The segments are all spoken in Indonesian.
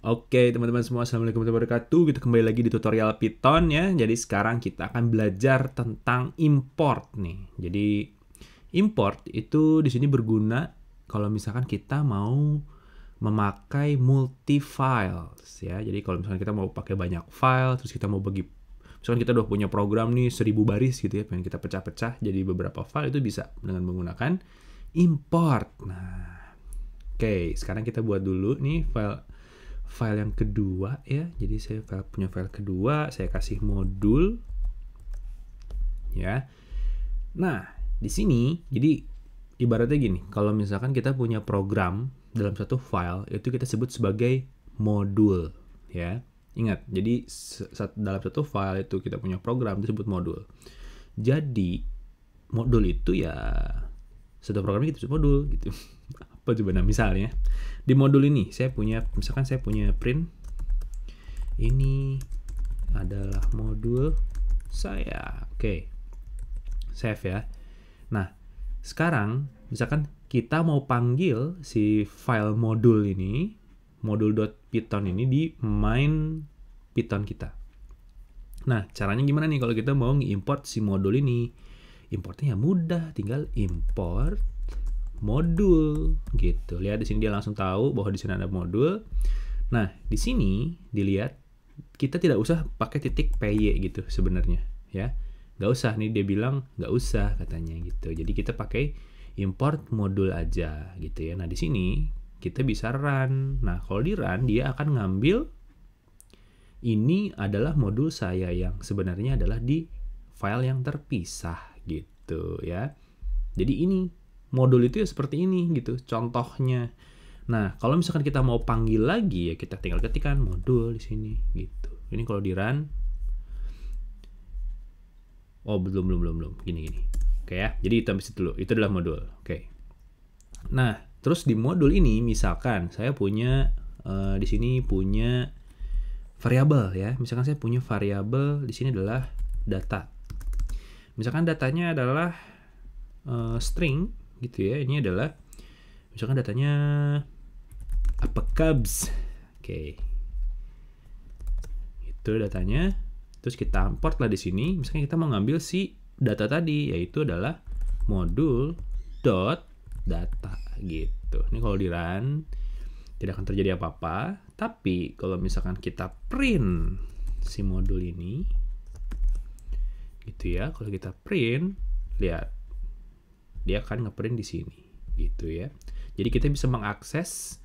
Oke teman-teman semua Assalamualaikum warahmatullahi wabarakatuh Kita kembali lagi di tutorial Python ya Jadi sekarang kita akan belajar tentang import nih Jadi import itu di sini berguna Kalau misalkan kita mau memakai multi files ya Jadi kalau misalkan kita mau pakai banyak file Terus kita mau bagi Misalkan kita udah punya program nih seribu baris gitu ya Pengen kita pecah-pecah jadi beberapa file itu bisa Dengan menggunakan import Nah Oke sekarang kita buat dulu nih file file yang kedua ya jadi saya punya file kedua saya kasih modul ya nah di sini jadi ibaratnya gini kalau misalkan kita punya program dalam satu file itu kita sebut sebagai modul ya ingat jadi dalam satu file itu kita punya program disebut modul jadi modul itu ya satu program itu modul gitu apa coba nah misalnya di modul ini saya punya misalkan saya punya print ini adalah modul saya oke okay. save ya nah sekarang misalkan kita mau panggil si file modul ini modul modul.python ini di main python kita nah caranya gimana nih kalau kita mau import si modul ini importnya mudah tinggal import modul gitu. Lihat di sini dia langsung tahu bahwa di sini ada modul. Nah, di sini dilihat kita tidak usah pakai titik PY gitu sebenarnya ya. Nggak usah nih dia bilang nggak usah katanya gitu. Jadi kita pakai import modul aja gitu ya. Nah, di sini kita bisa run. Nah, kalau di run dia akan ngambil ini adalah modul saya yang sebenarnya adalah di file yang terpisah gitu ya. Jadi ini modul itu ya seperti ini gitu contohnya. Nah, kalau misalkan kita mau panggil lagi ya kita tinggal ketikkan modul di sini gitu. Ini kalau di run Oh, belum belum belum belum. Gini gini. Oke ya. Jadi itu habis itu dulu. Itu adalah modul. Oke. Nah, terus di modul ini misalkan saya punya uh, di sini punya variabel ya. Misalkan saya punya variabel di sini adalah data. Misalkan datanya adalah uh, string gitu ya. Ini adalah misalkan datanya apa Cubs. Oke. Okay. Itu datanya. Terus kita import lah di sini. Misalkan kita mau ngambil si data tadi yaitu adalah modul dot data gitu. Ini kalau di run tidak akan terjadi apa-apa, tapi kalau misalkan kita print si modul ini gitu ya, kalau kita print lihat dia akan ngeprint di sini gitu ya. Jadi kita bisa mengakses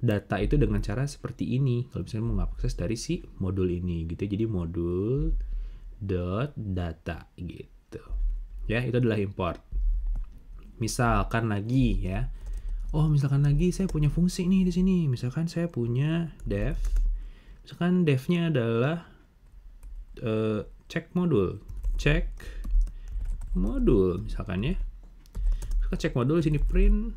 data itu dengan cara seperti ini. Kalau misalnya mau mengakses dari si modul ini gitu. Ya. Jadi modul dot data gitu. Ya, itu adalah import. Misalkan lagi ya. Oh, misalkan lagi saya punya fungsi nih di sini. Misalkan saya punya dev. Misalkan devnya adalah uh, cek modul. check modul misalkan ya kita cek modul sini print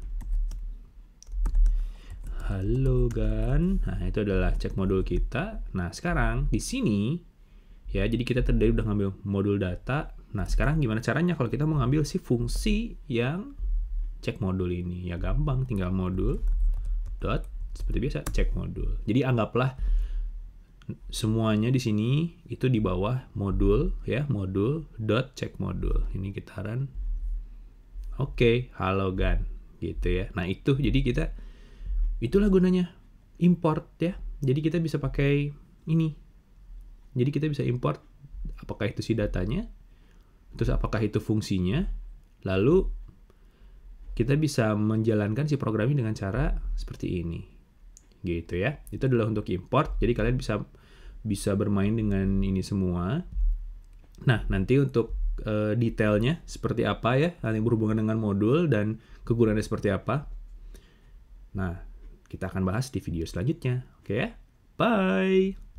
halo gan nah itu adalah cek modul kita nah sekarang di sini ya jadi kita terdiri udah ngambil modul data nah sekarang gimana caranya kalau kita mengambil si fungsi yang cek modul ini ya gampang tinggal modul dot seperti biasa cek modul jadi anggaplah semuanya di sini itu di bawah modul ya modul dot cek modul ini kita run oke okay, Gan, gitu ya nah itu jadi kita itulah gunanya import ya jadi kita bisa pakai ini jadi kita bisa import apakah itu si datanya terus apakah itu fungsinya lalu kita bisa menjalankan si program ini dengan cara seperti ini gitu ya itu adalah untuk import jadi kalian bisa bisa bermain dengan ini semua nah nanti untuk uh, detailnya seperti apa ya, hal yang berhubungan dengan modul dan kegunaannya seperti apa. Nah, kita akan bahas di video selanjutnya. Oke okay, ya? Bye!